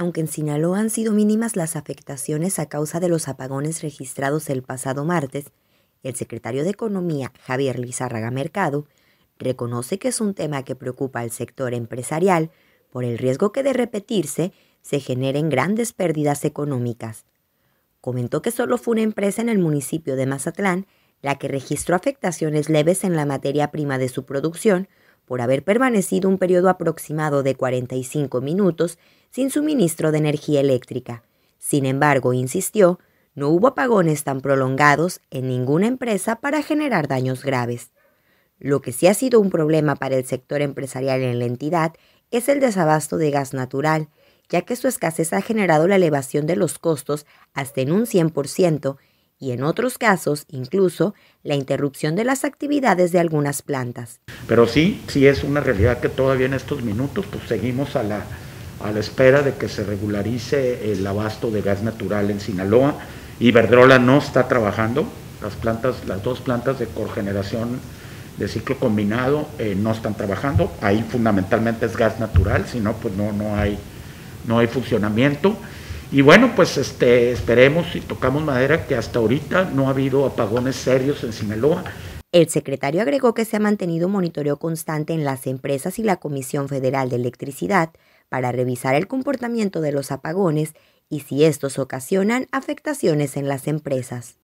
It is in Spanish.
aunque en Sinaloa han sido mínimas las afectaciones a causa de los apagones registrados el pasado martes, el secretario de Economía, Javier Lizárraga Mercado, reconoce que es un tema que preocupa al sector empresarial por el riesgo que de repetirse se generen grandes pérdidas económicas. Comentó que solo fue una empresa en el municipio de Mazatlán la que registró afectaciones leves en la materia prima de su producción, por haber permanecido un periodo aproximado de 45 minutos sin suministro de energía eléctrica. Sin embargo, insistió, no hubo apagones tan prolongados en ninguna empresa para generar daños graves. Lo que sí ha sido un problema para el sector empresarial en la entidad es el desabasto de gas natural, ya que su escasez ha generado la elevación de los costos hasta en un 100% y en otros casos incluso la interrupción de las actividades de algunas plantas. Pero sí, sí es una realidad que todavía en estos minutos pues, seguimos a la, espera de que se regularice el abasto de gas natural en Sinaloa. Iberdrola no está trabajando, las plantas, las dos plantas de cogeneración de ciclo combinado eh, no están trabajando, ahí fundamentalmente es gas natural, si no pues no, no hay, no hay funcionamiento. Y bueno, pues este, esperemos y tocamos madera que hasta ahorita no ha habido apagones serios en Sinaloa. El secretario agregó que se ha mantenido un monitoreo constante en las empresas y la Comisión Federal de Electricidad para revisar el comportamiento de los apagones y si estos ocasionan afectaciones en las empresas.